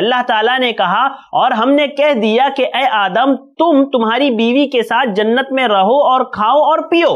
अल्लाह ताला ने कहा और हमने कह दिया कि ए आदम तुम तुम्हारी बीवी के साथ जन्नत में रहो और खाओ और पियो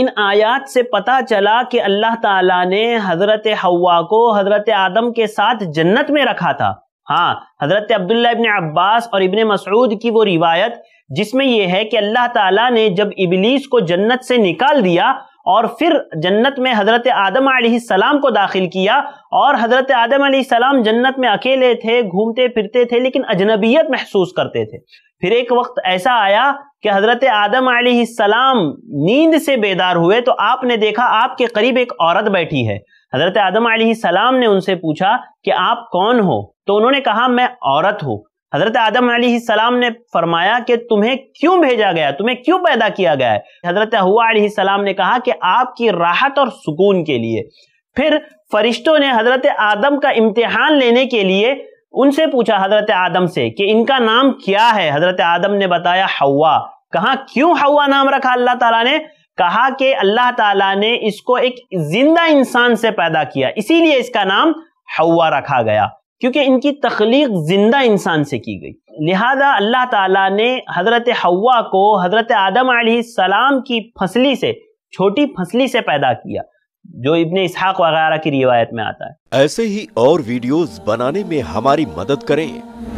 इन आयात से पता चला कि अल्लाह ताला ने हज़रत हवा को हज़रत आदम के साथ जन्नत में रखा था हाँ हज़रत अब्दुल्ला इबन अब्बास और इबन मसूद की वो रिवायत जिसमें यह है कि अल्लाह ताला ने जब इबलीस को जन्नत से निकाल दिया और फिर जन्नत में हज़रत आदम सलाम को दाखिल किया और हज़रत आदम सलाम जन्नत में अकेले थे घूमते फिरते थे लेकिन अजनबियत महसूस करते थे फिर एक वक्त ऐसा आया कि हज़रत आदम सलाम नींद से बेदार हुए तो आपने देखा आपके करीब एक औरत बैठी है हज़रत आदम सलाम ने उनसे पूछा कि आप कौन हो तो उन्होंने कहा मैं औरत हूँ हजरत आदम सलाम ने फरमाया कि तुम्हें क्यों भेजा गया तुम्हें क्यों पैदा किया गया है हजरत हुआ सलाम ने कहा कि आपकी राहत और सुकून के लिए फिर फरिश्तों ने हजरत आदम का इम्तिहान लेने के लिए उनसे पूछा हजरत आदम से कि इनका नाम क्या है हजरत आदम ने बताया हवा कहा क्यों हवा नाम रखा अल्लाह तला ने कहा कि अल्लाह तला ने इसको एक जिंदा इंसान से पैदा किया इसीलिए इसका नाम हवा रखा गया क्योंकि इनकी तख्लीक ज़िंदा इंसान से की गई लिहाजा अल्लाह ताला ने हज़रत हवा को हज़रत आदम सलाम की फसली से छोटी फसली से पैदा किया जो इबन इसहाक वगैरह की रिवायत में आता है ऐसे ही और वीडियोस बनाने में हमारी मदद करें